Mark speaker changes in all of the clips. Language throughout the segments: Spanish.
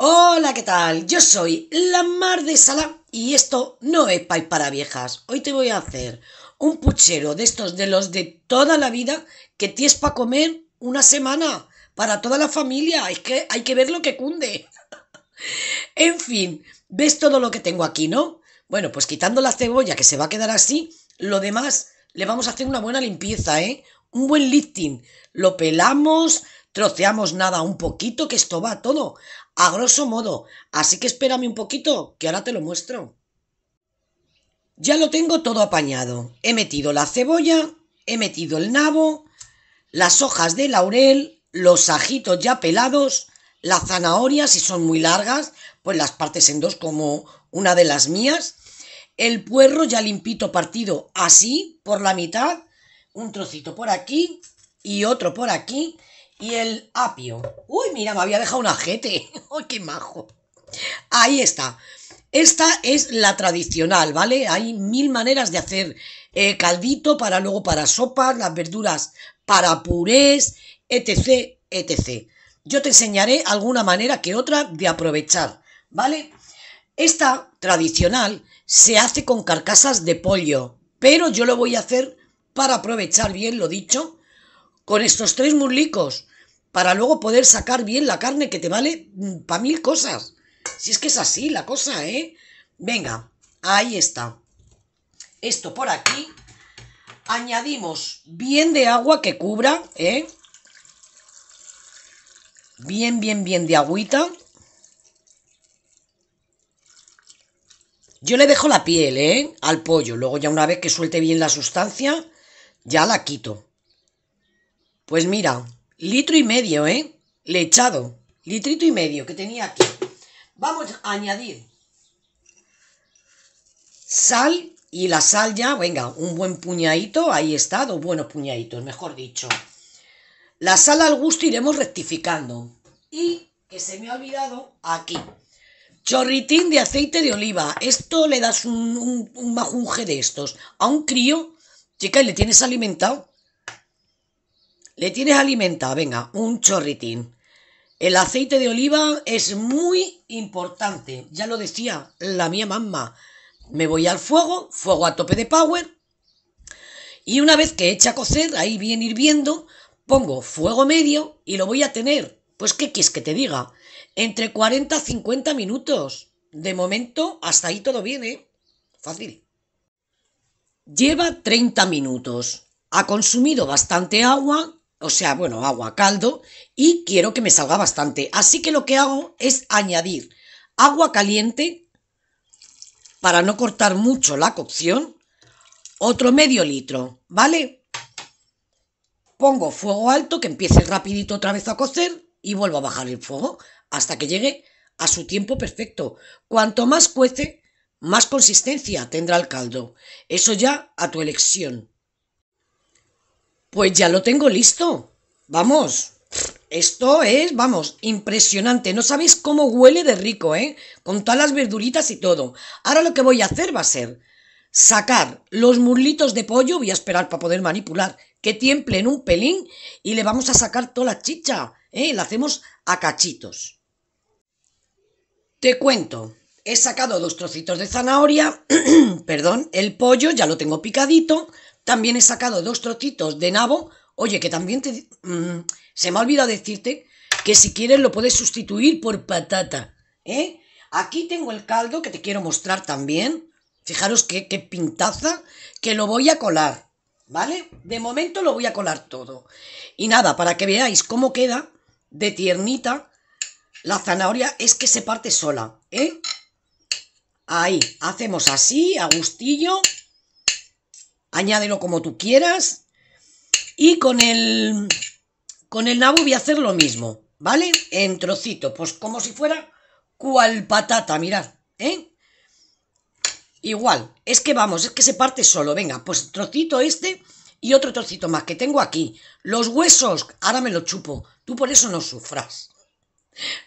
Speaker 1: Hola, ¿qué tal? Yo soy la Mar de Sala y esto no es pay para viejas. Hoy te voy a hacer un puchero de estos de los de toda la vida que tienes para comer una semana para toda la familia. Es que hay que ver lo que cunde. en fin, ves todo lo que tengo aquí, ¿no? Bueno, pues quitando la cebolla que se va a quedar así, lo demás le vamos a hacer una buena limpieza, ¿eh? Un buen lifting. Lo pelamos, troceamos nada un poquito, que esto va todo a grosso modo, así que espérame un poquito, que ahora te lo muestro. Ya lo tengo todo apañado. He metido la cebolla, he metido el nabo, las hojas de laurel, los ajitos ya pelados, la zanahorias si son muy largas, pues las partes en dos como una de las mías, el puerro ya limpito partido así, por la mitad, un trocito por aquí y otro por aquí, y el apio. Uy, mira, me había dejado un ajete. Uy, qué majo. Ahí está. Esta es la tradicional, ¿vale? Hay mil maneras de hacer eh, caldito para luego para sopas, las verduras para purés, etc, etc. Yo te enseñaré alguna manera que otra de aprovechar, ¿vale? Esta tradicional se hace con carcasas de pollo, pero yo lo voy a hacer para aprovechar bien lo dicho con estos tres murlicos para luego poder sacar bien la carne que te vale mm, para mil cosas. Si es que es así la cosa, ¿eh? Venga, ahí está. Esto por aquí. Añadimos bien de agua que cubra, ¿eh? Bien, bien, bien de agüita. Yo le dejo la piel, ¿eh? Al pollo. Luego ya una vez que suelte bien la sustancia, ya la quito. Pues mira, litro y medio, ¿eh? Le echado Litrito y medio que tenía aquí. Vamos a añadir sal y la sal ya, venga, un buen puñadito, ahí está, dos buenos puñaditos, mejor dicho. La sal al gusto iremos rectificando. Y que se me ha olvidado aquí. Chorritín de aceite de oliva. Esto le das un, majunje de estos. A un crío, chica, y le tienes alimentado. Le tienes alimentada, venga, un chorritín. El aceite de oliva es muy importante. Ya lo decía la mía mamá. Me voy al fuego, fuego a tope de power. Y una vez que echa a cocer, ahí bien hirviendo, pongo fuego medio y lo voy a tener. Pues, ¿qué quieres que te diga? Entre 40 a 50 minutos. De momento, hasta ahí todo viene. ¿eh? Fácil. Lleva 30 minutos. Ha consumido bastante agua, o sea, bueno, agua caldo y quiero que me salga bastante. Así que lo que hago es añadir agua caliente para no cortar mucho la cocción, otro medio litro, ¿vale? Pongo fuego alto, que empiece rapidito otra vez a cocer y vuelvo a bajar el fuego hasta que llegue a su tiempo perfecto. Cuanto más cuece, más consistencia tendrá el caldo. Eso ya a tu elección. Pues ya lo tengo listo. Vamos. Esto es, vamos, impresionante. No sabéis cómo huele de rico, ¿eh? Con todas las verduritas y todo. Ahora lo que voy a hacer va a ser sacar los muslitos de pollo. Voy a esperar para poder manipular. Que en un pelín y le vamos a sacar toda la chicha. ¿eh? La hacemos a cachitos. Te cuento. He sacado dos trocitos de zanahoria. perdón, el pollo ya lo tengo picadito. También he sacado dos trocitos de nabo. Oye, que también te... Mm, se me ha olvidado decirte que si quieres lo puedes sustituir por patata. ¿eh? Aquí tengo el caldo que te quiero mostrar también. Fijaros qué, pintaza que lo voy a colar. ¿Vale? De momento lo voy a colar todo. Y nada, para que veáis cómo queda de tiernita la zanahoria es que se parte sola, ¿eh? Ahí, hacemos así, a gustillo añádelo como tú quieras. Y con el, con el nabo voy a hacer lo mismo, ¿vale? En trocito pues como si fuera cual patata, mirad, ¿eh? Igual, es que vamos, es que se parte solo, venga, pues trocito este y otro trocito más que tengo aquí. Los huesos, ahora me los chupo, tú por eso no sufras.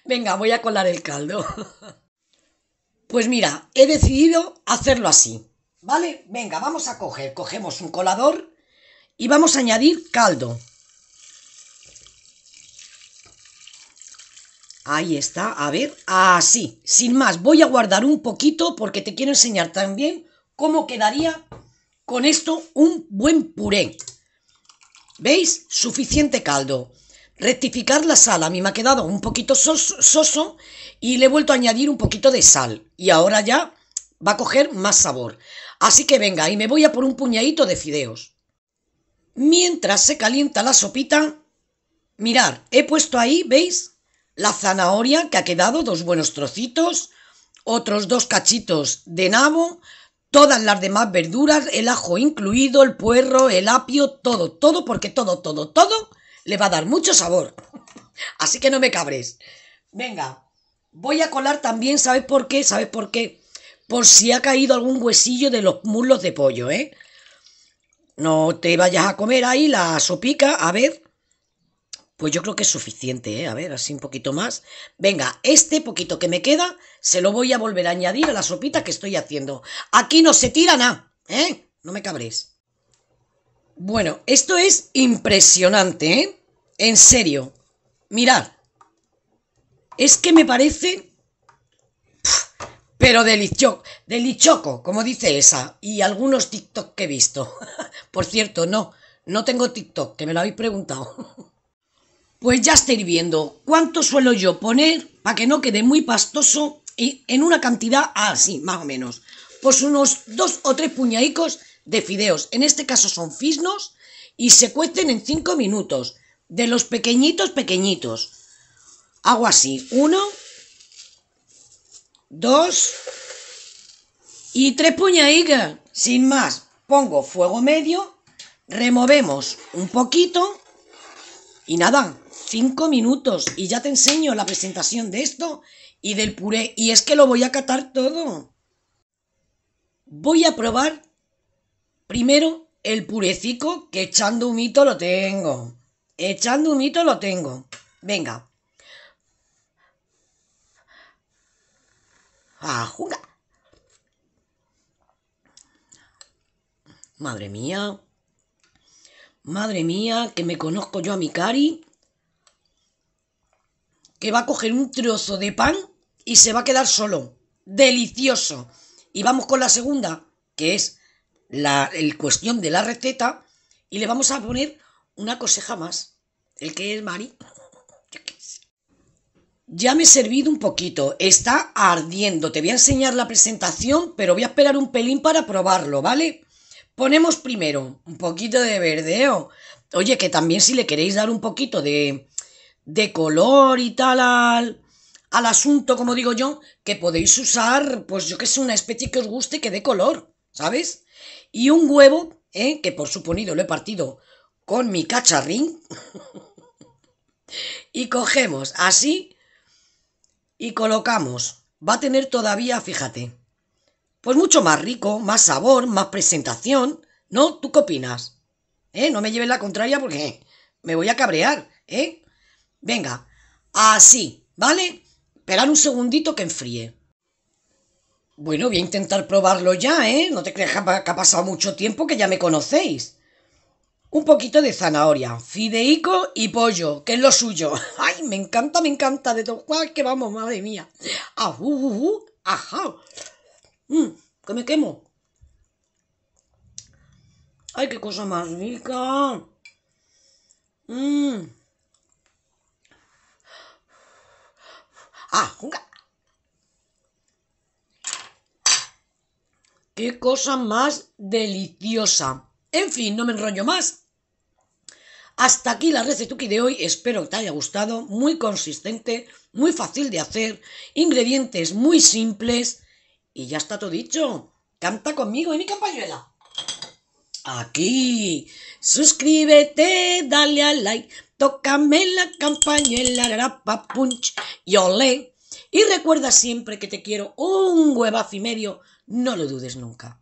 Speaker 1: Venga, voy a colar el caldo. Pues mira, he decidido hacerlo así. ¿Vale? Venga, vamos a coger. Cogemos un colador y vamos a añadir caldo. Ahí está, a ver, así, sin más, voy a guardar un poquito porque te quiero enseñar también cómo quedaría con esto un buen puré. ¿Veis? Suficiente caldo. Rectificar la sal, a mí me ha quedado un poquito soso y le he vuelto a añadir un poquito de sal y ahora ya va a coger más sabor. Así que venga, y me voy a por un puñadito de fideos. Mientras se calienta la sopita, mirad, he puesto ahí, ¿veis? La zanahoria que ha quedado, dos buenos trocitos, otros dos cachitos de nabo, todas las demás verduras, el ajo incluido, el puerro, el apio, todo, todo, porque todo, todo, todo le va a dar mucho sabor. Así que no me cabres. Venga, voy a colar también, ¿sabes por qué? ¿Sabes por qué? por si ha caído algún huesillo de los muslos de pollo, ¿eh? No te vayas a comer ahí la sopica, a ver. Pues yo creo que es suficiente, ¿eh? A ver, así un poquito más. Venga, este poquito que me queda, se lo voy a volver a añadir a la sopita que estoy haciendo. Aquí no se tira nada, ¿eh? No me cabréis. Bueno, esto es impresionante, ¿eh? En serio. Mirad. Es que me parece pero de delichoco, como dice esa, y algunos TikTok que he visto. Por cierto, no, no tengo TikTok, que me lo habéis preguntado. Pues ya estáis viendo cuánto suelo yo poner para que no quede muy pastoso y en una cantidad así, más o menos. Pues unos dos o tres puñadicos de fideos. En este caso son fisnos y se cuecen en cinco minutos. De los pequeñitos, pequeñitos. Hago así, uno, dos y tres puñaditas Sin más, pongo fuego medio, removemos un poquito y nada, cinco minutos y ya te enseño la presentación de esto y del puré. Y es que lo voy a catar todo. Voy a probar primero el purecico que echando humito lo tengo. Echando humito lo tengo. Venga, a jugar. Madre mía. Madre mía, que me conozco yo a mi Cari. Que va a coger un trozo de pan y se va a quedar solo. Delicioso. Y vamos con la segunda, que es la el cuestión de la receta. Y le vamos a poner una coseja más. El que es Mari. Ya me he servido un poquito, está ardiendo. Te voy a enseñar la presentación, pero voy a esperar un pelín para probarlo, ¿vale? Ponemos primero un poquito de verdeo. Oye, que también si le queréis dar un poquito de, de color y tal al, al asunto, como digo yo, que podéis usar, pues yo que sé, una especie que os guste que dé color, ¿sabes? Y un huevo, ¿eh? que por suponido lo he partido con mi cacharrín. y cogemos así y colocamos. Va a tener todavía, fíjate, pues mucho más rico, más sabor, más presentación, ¿no? ¿Tú qué opinas? ¿Eh? No me lleves la contraria porque me voy a cabrear, ¿eh? Venga, así, ¿vale? Esperar un segundito que enfríe. Bueno, voy a intentar probarlo ya, ¿eh? No te creas que ha pasado mucho tiempo que ya me conocéis un poquito de zanahoria, fideico y pollo, que es lo suyo. ¡Ay, me encanta, me encanta! De todo cual que vamos, madre mía. Ah, uh, uh, uh, ajá! ¡Mmm, que me quemo. ¡Ay, qué cosa más rica! ¡Mmm! ¡Ah! ¡Qué cosa más deliciosa! En fin, no me enrollo más. Hasta aquí la recetuki de hoy, espero que te haya gustado, muy consistente, muy fácil de hacer, ingredientes muy simples y ya está todo dicho. Canta conmigo y mi campañuela. Aquí, suscríbete, dale al like, tócame la campañuela, grapa punch y Y recuerda siempre que te quiero un huevazo y medio, no lo dudes nunca.